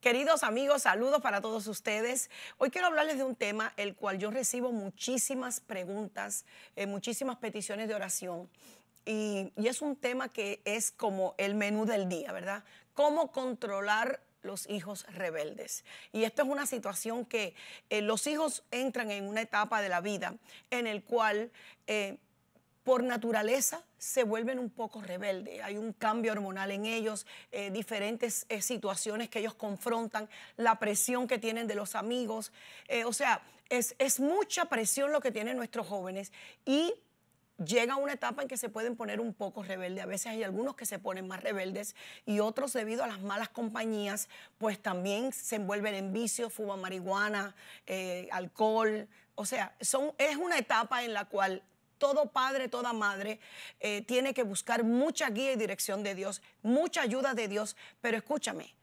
Queridos amigos, saludos para todos ustedes. Hoy quiero hablarles de un tema el cual yo recibo muchísimas preguntas, eh, muchísimas peticiones de oración. Y, es un tema que es como el menú del día, ¿verdad? ¿Cómo controlar los hijos rebeldes. Y esto es una situación que eh, los hijos entran en una etapa de la vida en el cual eh, por naturaleza se vuelven un poco rebeldes, hay un cambio hormonal en ellos, eh, diferentes eh, situaciones que ellos confrontan, la presión que tienen de los amigos, eh, o sea, es, mucha presión lo que tienen nuestros jóvenes y llega una etapa en que se pueden poner un poco rebeldes, a veces hay algunos que se ponen más rebeldes y otros debido a las malas compañías, pues también se envuelven en vicios, fuma marihuana, alcohol, o sea, son, es una etapa en la cual todo padre, toda madre eh, tiene que buscar mucha guía y dirección de Dios, mucha ayuda de Dios, pero escúchame,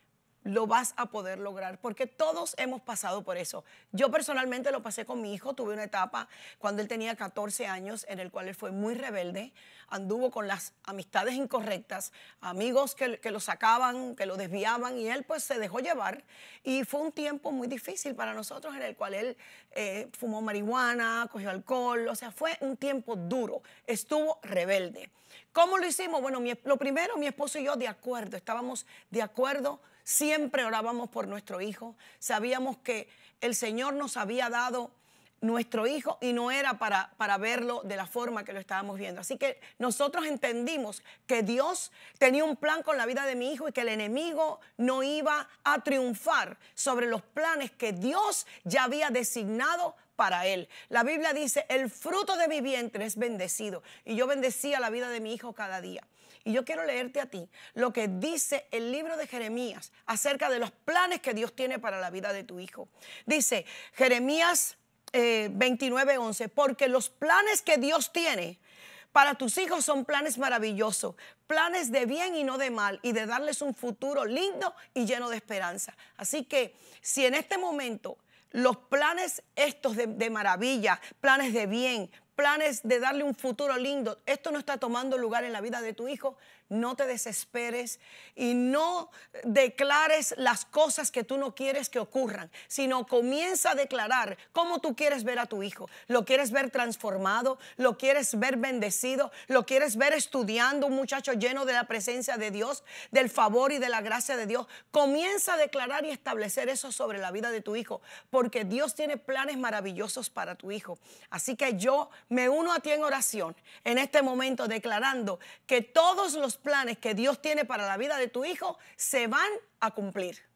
lo vas a poder lograr, porque todos hemos pasado por eso. Yo personalmente lo pasé con mi hijo, tuve una etapa cuando él tenía 14 años en el cual él fue muy rebelde, anduvo con las amistades incorrectas, amigos que, que lo sacaban, que lo desviaban y él pues se dejó llevar y fue un tiempo muy difícil para nosotros en el cual él eh, fumó marihuana, cogió alcohol, o sea, fue un tiempo duro, estuvo rebelde. ¿Cómo lo hicimos? Bueno, lo primero mi esposo y yo de acuerdo, estábamos de acuerdo siempre orábamos por nuestro hijo, sabíamos que el Señor nos había dado nuestro hijo y no era para, para verlo de la forma que lo estábamos viendo. Así que nosotros entendimos que Dios tenía un plan con la vida de mi hijo y que el enemigo no iba a triunfar sobre los planes que Dios ya había designado para él. La Biblia dice, el fruto de mi vientre es bendecido. Y yo bendecía la vida de mi hijo cada día. Y yo quiero leerte a ti lo que dice el libro de Jeremías acerca de los planes que Dios tiene para la vida de tu hijo. Dice, Jeremías 29 eh, 29:11, porque los planes que Dios tiene para tus hijos son planes maravillosos, planes de bien y no de mal, y de darles un futuro lindo y lleno de esperanza. Así que si en este momento los planes estos de, de maravilla, planes de bien, planes de darle un futuro lindo, esto no está tomando lugar en la vida de tu hijo, no te desesperes y no declares las cosas que tú no quieres que ocurran, sino comienza a declarar cómo tú quieres ver a tu hijo. Lo quieres ver transformado, lo quieres ver bendecido, lo quieres ver estudiando, un muchacho lleno de la presencia de Dios, del favor y de la gracia de Dios. Comienza a declarar y establecer eso sobre la vida de tu hijo, porque Dios tiene planes maravillosos para tu hijo. Así que yo me uno a ti en oración en este momento declarando que todos los planes que Dios tiene para la vida de tu hijo se van a cumplir.